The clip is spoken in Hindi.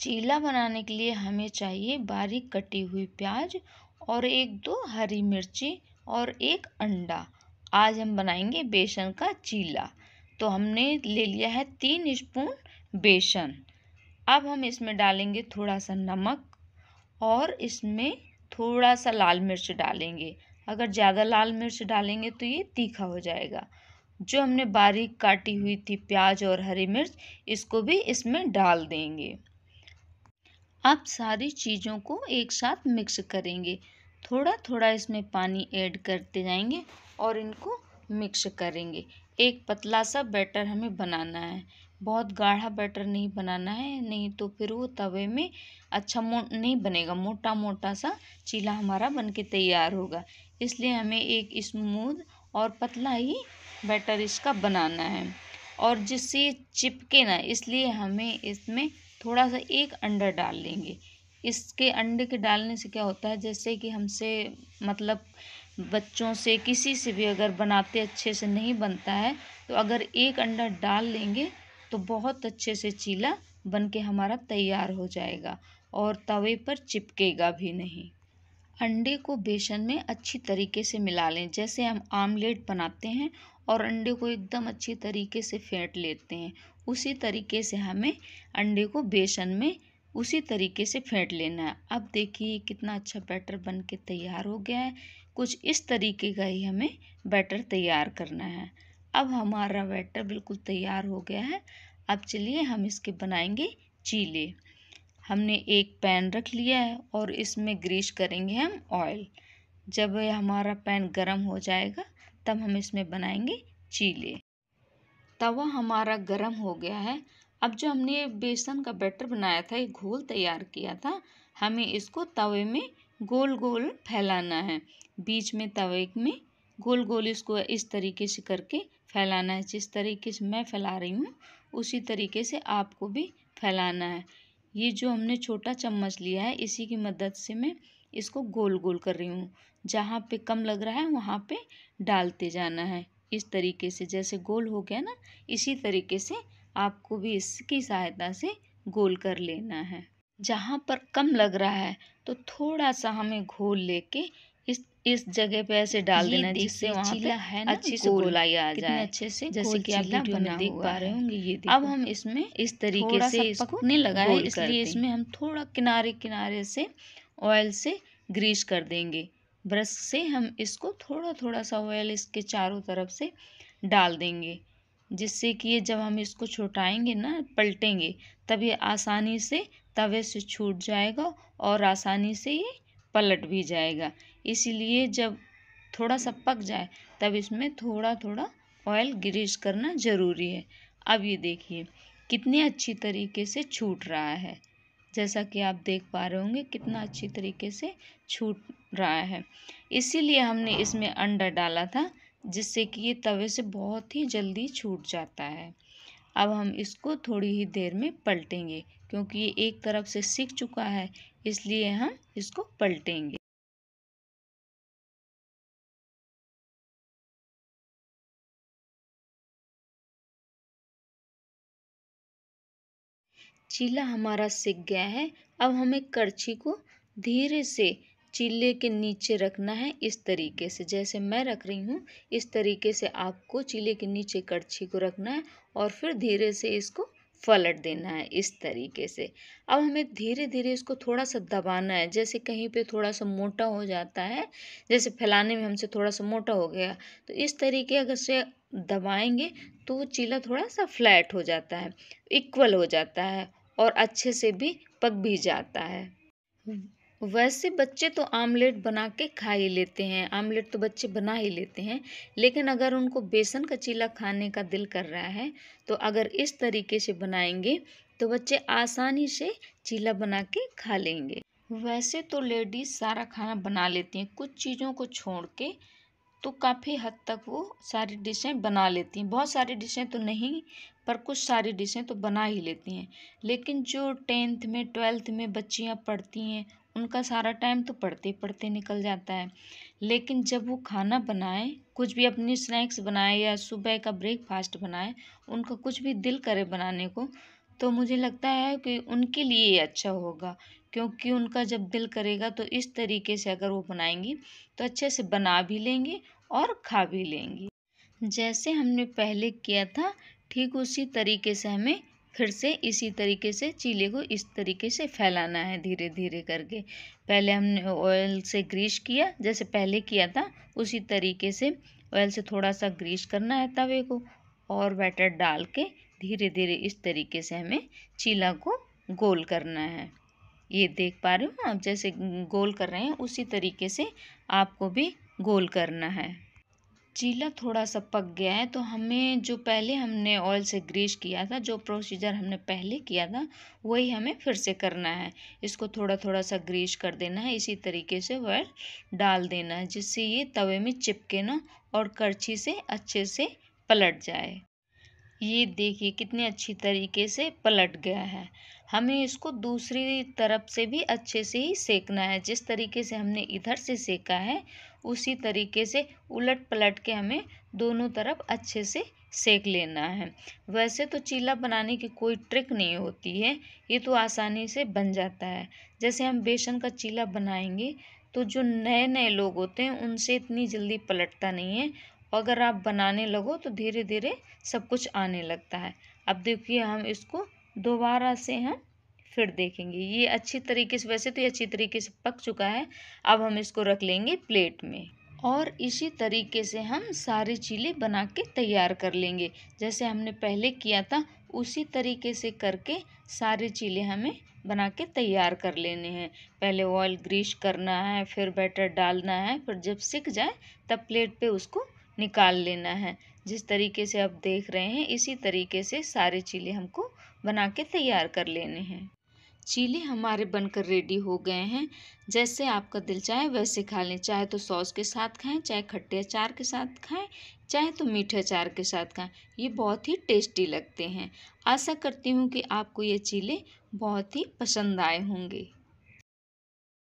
चीला बनाने के लिए हमें चाहिए बारीक कटी हुई प्याज और एक दो हरी मिर्ची और एक अंडा आज हम बनाएंगे बेसन का चीला तो हमने ले लिया है तीन स्पून बेसन अब हम इसमें डालेंगे थोड़ा सा नमक और इसमें थोड़ा सा लाल मिर्च डालेंगे अगर ज़्यादा लाल मिर्च डालेंगे तो ये तीखा हो जाएगा जो हमने बारीक काटी हुई थी प्याज और हरी मिर्च इसको भी इसमें डाल देंगे आप सारी चीज़ों को एक साथ मिक्स करेंगे थोड़ा थोड़ा इसमें पानी ऐड करते जाएंगे और इनको मिक्स करेंगे एक पतला सा बैटर हमें बनाना है बहुत गाढ़ा बैटर नहीं बनाना है नहीं तो फिर वो तवे में अच्छा मो नहीं बनेगा मोटा मोटा सा चीला हमारा बन के तैयार होगा इसलिए हमें एक स्मूद और पतला ही बैटर इसका बनाना है और जिससे चिपके ना इसलिए हमें इसमें थोड़ा सा एक अंडा डाल लेंगे इसके अंडे के डालने से क्या होता है जैसे कि हमसे मतलब बच्चों से किसी से भी अगर बनाते अच्छे से नहीं बनता है तो अगर एक अंडा डाल लेंगे तो बहुत अच्छे से चीला बन के हमारा तैयार हो जाएगा और तवे पर चिपकेगा भी नहीं अंडे को बेसन में अच्छी तरीके से मिला लें जैसे हम आमलेट बनाते हैं और अंडे को एकदम अच्छी तरीके से फेंट लेते हैं उसी तरीके से हमें अंडे को बेसन में उसी तरीके से फेंट लेना है अब देखिए कितना अच्छा बैटर बन के तैयार हो गया है कुछ इस तरीके का ही हमें बैटर तैयार करना है अब हमारा बैटर बिल्कुल तैयार हो गया है अब चलिए हम इसके बनाएंगे चीले हमने एक पैन रख लिया है और इसमें ग्रीस करेंगे हम ऑयल जब हमारा पैन गरम हो जाएगा तब हम इसमें बनाएंगे चीले तवा हमारा गरम हो गया है अब जो हमने बेसन का बैटर बनाया था ये घोल तैयार किया था हमें इसको तवे में गोल गोल फैलाना है बीच में तवे में गोल गोल इसको इस तरीके से करके फैलाना है जिस तरीके से मैं फैला रही हूँ उसी तरीके से आपको भी फैलाना है ये जो हमने छोटा चम्मच लिया है इसी की मदद से मैं इसको गोल गोल कर रही हूँ जहाँ पे कम लग रहा है वहाँ पे डालते जाना है इस तरीके से जैसे गोल हो गया ना इसी तरीके से आपको भी इसकी सहायता से गोल कर लेना है जहाँ पर कम लग रहा है तो थोड़ा सा हमें घोल लेके इस इस जगह पे ऐसे डाल देना जिससे वहाँ पे है ना अच्छी से गोलाई आ जाए अच्छे से जैसे कि आप वीडियो में देख पा रहे होंगे ये अब हम इसमें इस तरीके से इसको पकने लगा है इसलिए इसमें हम थोड़ा किनारे किनारे से ऑयल से ग्रीस कर देंगे ब्रश से हम इसको थोड़ा थोड़ा सा ऑयल इसके चारों तरफ से डाल देंगे जिससे कि ये जब हम इसको छुटाएंगे ना पलटेंगे तब ये आसानी से तवे से छूट जाएगा और आसानी से ये पलट भी जाएगा इसीलिए जब थोड़ा सा पक जाए तब इसमें थोड़ा थोड़ा ऑयल ग्रीस करना ज़रूरी है अब ये देखिए कितने अच्छी तरीके से छूट रहा है जैसा कि आप देख पा रहे होंगे कितना अच्छी तरीके से छूट रहा है इसीलिए हमने इसमें अंडा डाला था जिससे कि ये तवे से बहुत ही जल्दी छूट जाता है अब हम इसको थोड़ी ही देर में पलटेंगे क्योंकि ये एक तरफ से सीख चुका है इसलिए हम इसको पलटेंगे चीला हमारा सिक गया है अब हमें करछी को धीरे से चीले के नीचे रखना है इस तरीके से जैसे मैं रख रही हूँ इस तरीके से आपको चीले के नीचे करछी को रखना है और फिर धीरे से इसको पलट देना है इस तरीके से अब हमें धीरे धीरे इसको थोड़ा सा दबाना है जैसे कहीं पे थोड़ा सा मोटा हो जाता है जैसे फैलाने में हमसे थोड़ा सा मोटा हो गया तो इस तरीके अगर से दबाएंगे तो वो चीला थोड़ा सा फ्लैट हो जाता है इक्वल हो जाता है और अच्छे से भी पक भी जाता है वैसे बच्चे तो आमलेट बना के खा ही लेते हैं आमलेट तो बच्चे बना ही लेते हैं लेकिन अगर उनको बेसन का चीला खाने का दिल कर रहा है तो अगर इस तरीके से बनाएंगे तो बच्चे आसानी से चीला बना के खा लेंगे वैसे तो लेडीज़ सारा खाना बना लेती हैं कुछ चीज़ों को छोड़ के तो काफ़ी हद तक वो सारी डिशें बना लेती हैं बहुत सारी डिशें तो नहीं पर कुछ सारी डिशें तो बना ही लेती हैं लेकिन जो टेंथ में ट्वेल्थ में बच्चियां पढ़ती हैं उनका सारा टाइम तो पढ़ते पढ़ते निकल जाता है लेकिन जब वो खाना बनाएं कुछ भी अपनी स्नैक्स बनाएं या सुबह का ब्रेकफास्ट बनाएं उनका कुछ भी दिल करे बनाने को तो मुझे लगता है कि उनके लिए ये अच्छा होगा क्योंकि उनका जब दिल करेगा तो इस तरीके से अगर वो बनाएंगी तो अच्छे से बना भी लेंगी और खा भी लेंगी जैसे हमने पहले किया था ठीक उसी तरीके से हमें फिर से इसी तरीके से चीले को इस तरीके से फैलाना है धीरे धीरे करके पहले हमने ऑयल से ग्रीस किया जैसे पहले किया था उसी तरीके से ऑयल से थोड़ा सा ग्रीस करना है तवे को और बैटर डाल के धीरे धीरे इस तरीके से हमें चीला को गोल करना है ये देख पा रहे हो आप जैसे गोल कर रहे हैं उसी तरीके से आपको भी गोल करना है चीला थोड़ा सा पक गया है तो हमें जो पहले हमने ऑयल से ग्रीस किया था जो प्रोसीजर हमने पहले किया था वही हमें फिर से करना है इसको थोड़ा थोड़ा सा ग्रीस कर देना है इसी तरीके से वह डाल देना है जिससे ये तवे में चिपके ना और करछी से अच्छे से पलट जाए ये देखिए कितने अच्छी तरीके से पलट गया है हमें इसको दूसरी तरफ से भी अच्छे से ही सेकना है जिस तरीके से हमने इधर से सेका है उसी तरीके से उलट पलट के हमें दोनों तरफ अच्छे से सेक लेना है वैसे तो चीला बनाने की कोई ट्रिक नहीं होती है ये तो आसानी से बन जाता है जैसे हम बेसन का चीला बनाएंगे तो जो नए नए लोग होते हैं उनसे इतनी जल्दी पलटता नहीं है अगर आप बनाने लगो तो धीरे धीरे सब कुछ आने लगता है अब देखिए हम इसको दोबारा से हम फिर देखेंगे ये अच्छी तरीके से वैसे तो ये अच्छी तरीके से पक चुका है अब हम इसको रख लेंगे प्लेट में और इसी तरीके से हम सारे चीले बना के तैयार कर लेंगे जैसे हमने पहले किया था उसी तरीके से करके सारे चीले हमें बना के तैयार कर लेने हैं पहले ऑयल ग्रीस करना है फिर बैटर डालना है फिर जब सिक जाए तब प्लेट पे उसको निकाल लेना है जिस तरीके से आप देख रहे हैं इसी तरीके से सारे चीले हमको बना के तैयार कर लेने हैं चीले हमारे बनकर रेडी हो गए हैं जैसे आपका दिल चाहे वैसे खा लें चाहे तो सॉस के साथ खाएं चाहे खट्टे अचार के साथ खाएं चाहे तो मीठे अचार के साथ खाएं ये बहुत ही टेस्टी लगते हैं आशा करती हूँ कि आपको ये चीले बहुत ही पसंद आए होंगे